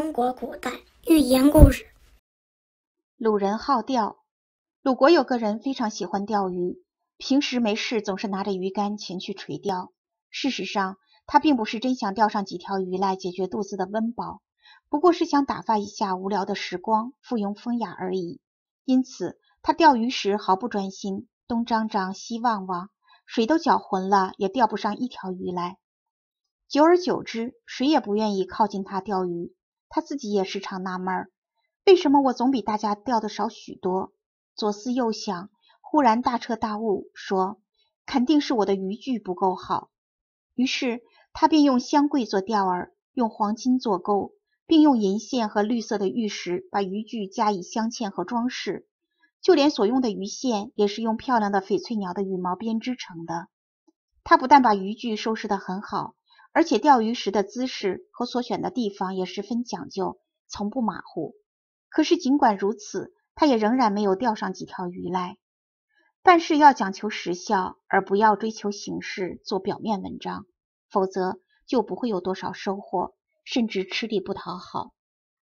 中国古代寓言故事：鲁人好钓。鲁国有个人非常喜欢钓鱼，平时没事总是拿着鱼竿前去垂钓。事实上，他并不是真想钓上几条鱼来解决肚子的温饱，不过是想打发一下无聊的时光，附庸风雅而已。因此，他钓鱼时毫不专心，东张张西望望，水都搅浑了，也钓不上一条鱼来。久而久之，谁也不愿意靠近他钓鱼。他自己也时常纳闷，为什么我总比大家钓的少许多？左思右想，忽然大彻大悟，说肯定是我的渔具不够好。于是他便用香桂做钓饵，用黄金做钩，并用银线和绿色的玉石把渔具加以镶嵌和装饰，就连所用的鱼线也是用漂亮的翡翠鸟的羽毛编织成的。他不但把渔具收拾的很好。而且钓鱼时的姿势和所选的地方也十分讲究，从不马虎。可是尽管如此，他也仍然没有钓上几条鱼来。办事要讲求实效，而不要追求形式、做表面文章，否则就不会有多少收获，甚至吃力不讨好。